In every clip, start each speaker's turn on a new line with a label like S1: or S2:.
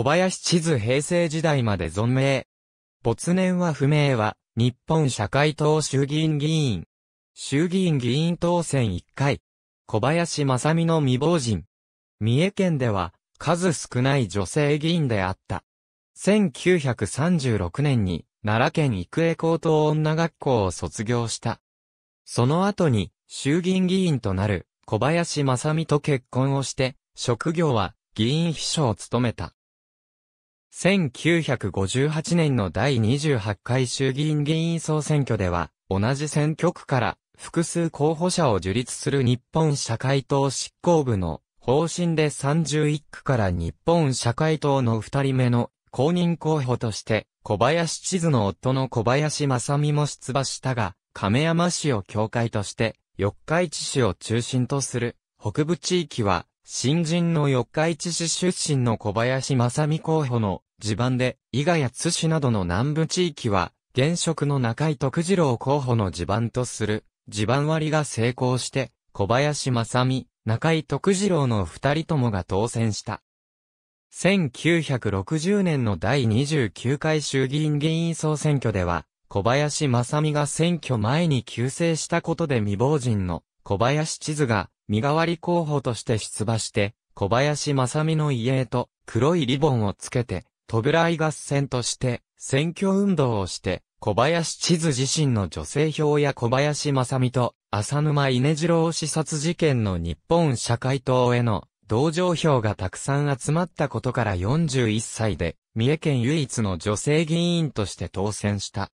S1: 小林地図平成時代まで存命。没年は不明は、日本社会党衆議院議員。衆議院議員当選1回。小林正美の未亡人。三重県では、数少ない女性議員であった。1936年に、奈良県育英高等女学校を卒業した。その後に、衆議院議員となる、小林正美と結婚をして、職業は、議員秘書を務めた。1958年の第28回衆議院議員総選挙では、同じ選挙区から複数候補者を樹立する日本社会党執行部の方針で31区から日本社会党の2人目の公認候補として、小林地図の夫の小林正美も出馬したが、亀山市を境界として、四日市市を中心とする北部地域は新人の四日市市出身の小林正美候補の地盤で、伊賀や津市などの南部地域は、現職の中井徳次郎候補の地盤とする、地盤割りが成功して、小林正美、中井徳次郎の二人ともが当選した。1960年の第29回衆議院議員総選挙では、小林正美が選挙前に急成したことで未亡人の小林地図が身代わり候補として出馬して、小林正美の遺影と黒いリボンをつけて、らい合戦として、選挙運動をして、小林地図自身の女性票や小林正美と、浅沼稲次郎刺殺事件の日本社会党への同情票がたくさん集まったことから41歳で、三重県唯一の女性議員として当選した。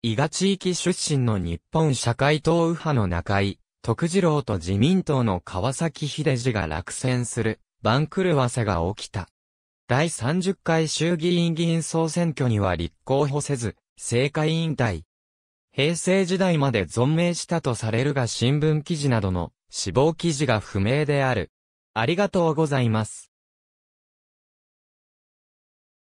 S1: 伊賀地域出身の日本社会党右派の中井、徳次郎と自民党の川崎秀治が落選する番狂わせが起きた。第30回衆議院議員総選挙には立候補せず、政界引退。平成時代まで存命したとされるが新聞記事などの死亡記事が不明である。ありがとうございます。